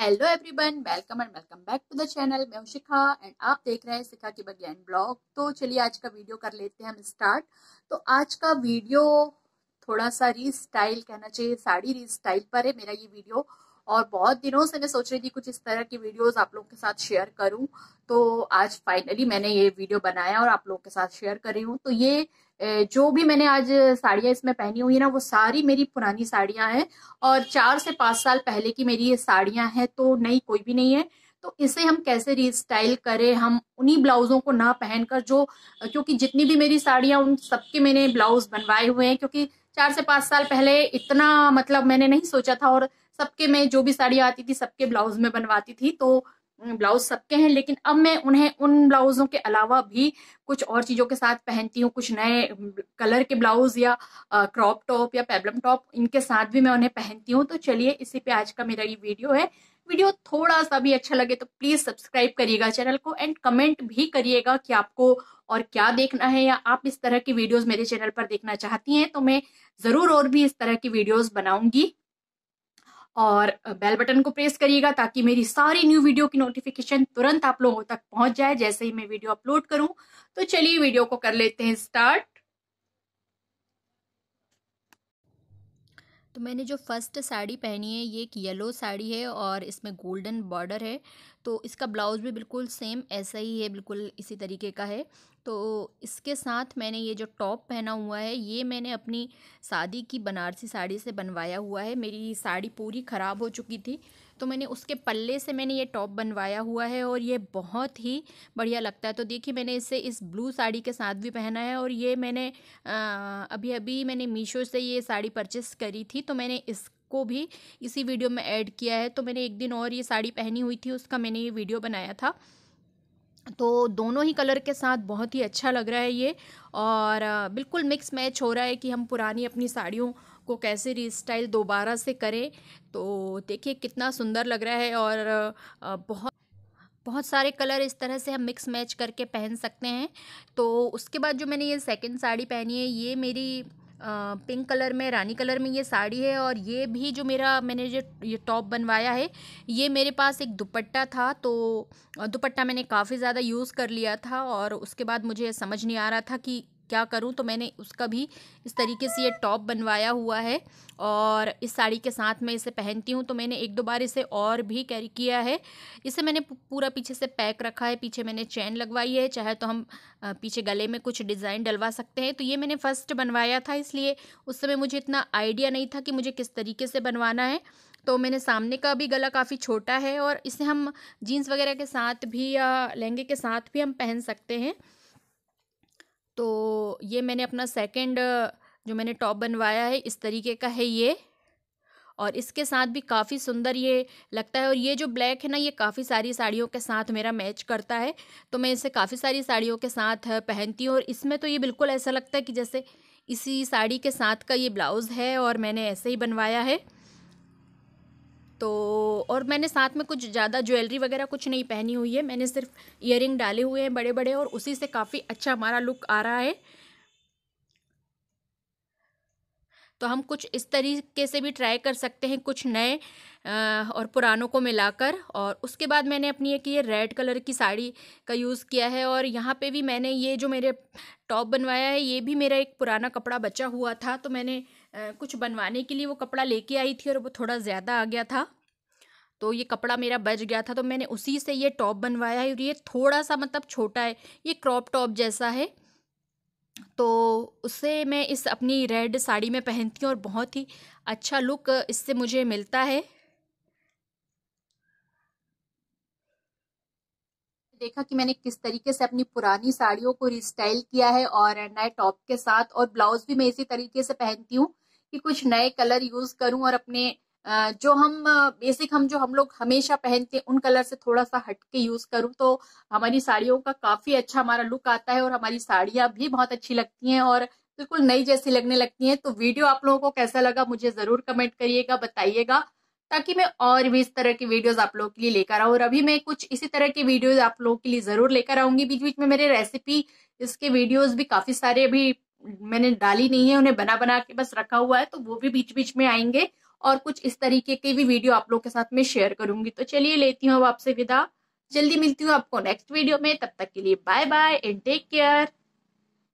hello everyone welcome and welcome back to the channel मैं हूं शिखा and आप देख रहे हैं शिखा की बगियान ब्लॉग तो चलिए आज का वीडियो कर लेते हैं हम स्टार्ट तो आज का वीडियो थोड़ा सा री स्टाइल कहना चाहिए साड़ी स्टाइल पर है मेरा ये वीडियो और बहुत दिनों से मैं सोच रही थी कुछ इस तरह की वीडियोस आप लोगों के साथ शेयर करूं तो आज फाइनली मैंने ये वीडियो बनाया और आप लोगों के साथ शेयर कर रही हूँ तो ये जो भी मैंने आज साड़ियाँ इसमें पहनी हुई है ना वो सारी मेरी पुरानी साड़ियाँ हैं और चार से पाँच साल पहले की मेरी ये साड़ियाँ हैं तो नई कोई भी नहीं है तो इसे हम कैसे रीस्टाइल करें हम उन्हीं ब्लाउजों को ना पहनकर जो क्योंकि जितनी भी मेरी साड़ियाँ उन सबके मैंने ब्लाउज बनवाए हुए हैं क्योंकि चार से पाँच साल पहले इतना मतलब मैंने नहीं सोचा था और सबके में जो भी साड़ी आती थी सबके ब्लाउज में बनवाती थी तो ब्लाउज सबके हैं लेकिन अब मैं उन्हें उन ब्लाउजों के अलावा भी कुछ और चीज़ों के साथ पहनती हूँ कुछ नए कलर के ब्लाउज या क्रॉप टॉप या पेबलम टॉप इनके साथ भी मैं उन्हें पहनती हूँ तो चलिए इसी पे आज का मेरा ये वीडियो है वीडियो थोड़ा सा भी अच्छा लगे तो प्लीज़ सब्सक्राइब करिएगा चैनल को एंड कमेंट भी करिएगा कि आपको और क्या देखना है या आप इस तरह की वीडियोज मेरे चैनल पर देखना चाहती हैं तो मैं ज़रूर और भी इस तरह की वीडियोज बनाऊंगी और बेल बटन को प्रेस करिएगा ताकि मेरी सारी न्यू वीडियो की नोटिफिकेशन तुरंत आप लोगों तक पहुंच जाए जैसे ही मैं वीडियो अपलोड करूं तो चलिए वीडियो को कर लेते हैं स्टार्ट तो मैंने जो फ़र्स्ट साड़ी पहनी है ये एक येलो साड़ी है और इसमें गोल्डन बॉर्डर है तो इसका ब्लाउज़ भी बिल्कुल सेम ऐसा ही है बिल्कुल इसी तरीके का है तो इसके साथ मैंने ये जो टॉप पहना हुआ है ये मैंने अपनी शादी की बनारसी साड़ी से बनवाया हुआ है मेरी साड़ी पूरी ख़राब हो चुकी थी तो मैंने उसके पल्ले से मैंने ये टॉप बनवाया हुआ है और ये बहुत ही बढ़िया लगता है तो देखिए मैंने इसे इस ब्लू साड़ी के साथ भी पहना है और ये मैंने आ, अभी अभी मैंने मीशो से ये साड़ी परचेस करी थी तो मैंने इस को भी इसी वीडियो में ऐड किया है तो मैंने एक दिन और ये साड़ी पहनी हुई थी उसका मैंने ये वीडियो बनाया था तो दोनों ही कलर के साथ बहुत ही अच्छा लग रहा है ये और बिल्कुल मिक्स मैच हो रहा है कि हम पुरानी अपनी साड़ियों को कैसे रिस्टाइल दोबारा से करें तो देखिए कितना सुंदर लग रहा है और बहुत बहुत सारे कलर इस तरह से हम मिक्स मैच करके पहन सकते हैं तो उसके बाद जो मैंने ये सेकंड साड़ी पहनी है ये मेरी पिंक कलर में रानी कलर में ये साड़ी है और ये भी जो मेरा मैंने जो ये टॉप बनवाया है ये मेरे पास एक दुपट्टा था तो दुपट्टा मैंने काफ़ी ज़्यादा यूज़ कर लिया था और उसके बाद मुझे समझ नहीं आ रहा था कि क्या करूँ तो मैंने उसका भी इस तरीके से ये टॉप बनवाया हुआ है और इस साड़ी के साथ मैं इसे पहनती हूँ तो मैंने एक दो बार इसे और भी कैरी किया है इसे मैंने पूरा पीछे से पैक रखा है पीछे मैंने चैन लगवाई है चाहे तो हम पीछे गले में कुछ डिज़ाइन डलवा सकते हैं तो ये मैंने फ़र्स्ट बनवाया था इसलिए उस समय मुझे इतना आइडिया नहीं था कि मुझे किस तरीके से बनवाना है तो मैंने सामने का भी गला काफ़ी छोटा है और इसे हम जीन्स वगैरह के साथ भी या लहंगे के साथ भी हम पहन सकते हैं तो ये मैंने अपना सेकंड जो मैंने टॉप बनवाया है इस तरीके का है ये और इसके साथ भी काफ़ी सुंदर ये लगता है और ये जो ब्लैक है ना ये काफ़ी सारी साड़ियों के साथ मेरा मैच करता है तो मैं इसे काफ़ी सारी साड़ियों के साथ पहनती हूँ और इसमें तो ये बिल्कुल ऐसा लगता है कि जैसे इसी साड़ी के साथ का ये ब्लाउज़ है और मैंने ऐसे ही बनवाया है तो और मैंने साथ में कुछ ज़्यादा ज्वेलरी वगैरह कुछ नहीं पहनी हुई है मैंने सिर्फ इयर डाले हुए हैं बड़े बड़े और उसी से काफ़ी अच्छा हमारा लुक आ रहा है तो हम कुछ इस तरीके से भी ट्राई कर सकते हैं कुछ नए और पुरानों को मिलाकर और उसके बाद मैंने अपनी एक ये रेड कलर की साड़ी का यूज़ किया है और यहाँ पे भी मैंने ये जो मेरे टॉप बनवाया है ये भी मेरा एक पुराना कपड़ा बचा हुआ था तो मैंने कुछ बनवाने के लिए वो कपड़ा लेके आई थी और वो थोड़ा ज़्यादा आ गया था तो ये कपड़ा मेरा बच गया था तो मैंने उसी से ये टॉप बनवाया है और ये थोड़ा सा मतलब छोटा है ये क्रॉप टॉप जैसा है तो उससे मैं इस अपनी रेड साड़ी में पहनती हूँ और बहुत ही अच्छा लुक इससे मुझे मिलता है देखा कि मैंने किस तरीके से अपनी पुरानी साड़ियों को रिस्टाइल किया है और नए टॉप के साथ और ब्लाउज भी मैं इसी तरीके से पहनती हूँ कि कुछ नए कलर यूज करूं और अपने जो हम बेसिक हम जो हम लोग हमेशा पहनते हैं उन कलर से थोड़ा सा हटके यूज करूं तो हमारी साड़ियों का काफी अच्छा हमारा लुक आता है और हमारी साड़ियां भी बहुत अच्छी लगती हैं और बिल्कुल नई जैसी लगने लगती हैं तो वीडियो आप लोगों को कैसा लगा मुझे जरूर कमेंट करिएगा बताइएगा ताकि मैं और भी इस तरह की वीडियोस आप लोगों के लिए लेकर आऊँ और अभी मैं कुछ इसी तरह की वीडियोस आप लोगों के लिए जरूर लेकर आऊंगी बीच बीच में मेरे रेसिपी इसके वीडियोस भी काफी सारे अभी मैंने डाली नहीं है उन्हें बना बना के बस रखा हुआ है तो वो भी बीच बीच में आएंगे और कुछ इस तरीके के भी वीडियो आप लोग के साथ में शेयर करूंगी तो चलिए लेती हूँ अब आपसे विदा जल्दी मिलती हूँ आपको नेक्स्ट वीडियो में तब तक के लिए bye bye and take care